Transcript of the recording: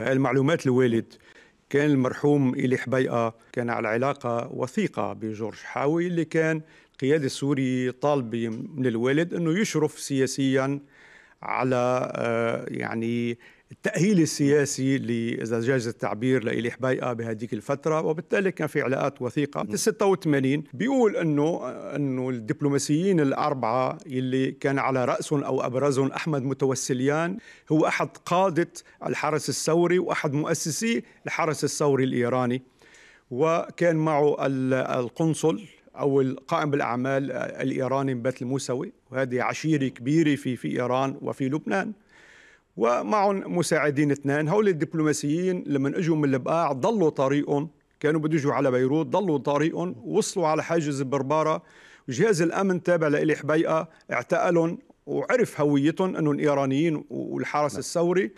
المعلومات الوالد كان المرحوم إلي حبيقة كان على علاقة وثيقة بجورج حاوي اللي كان القيادة السوري طالب من الوالد أنه يشرف سياسيا على آه، يعني التأهيل السياسي إذا جاز التعبير لإليح بايقة بهذيك الفترة وبالتالي كان في علاقات وثيقة في 86 بيقول أنه أنه الدبلوماسيين الأربعة اللي كان على رأسهم أو أبرزهم أحمد متوسليان هو أحد قادة الحرس الثوري وأحد مؤسسي الحرس الثوري الإيراني وكان معه القنصل او القائم بالاعمال الايراني بيت الموسوي وهذه عشيره كبيره في في ايران وفي لبنان ومعهم مساعدين اثنين هؤلاء الدبلوماسيين لما اجوا من البقاع ضلوا طريقهم كانوا بده يجوا على بيروت ضلوا طريقهم وصلوا على حاجز بربارة وجهاز الأمن تابع لإلي حبيقة اعتقلهم وعرف هويتهم أنهم إيرانيين والحرس نعم. الثوري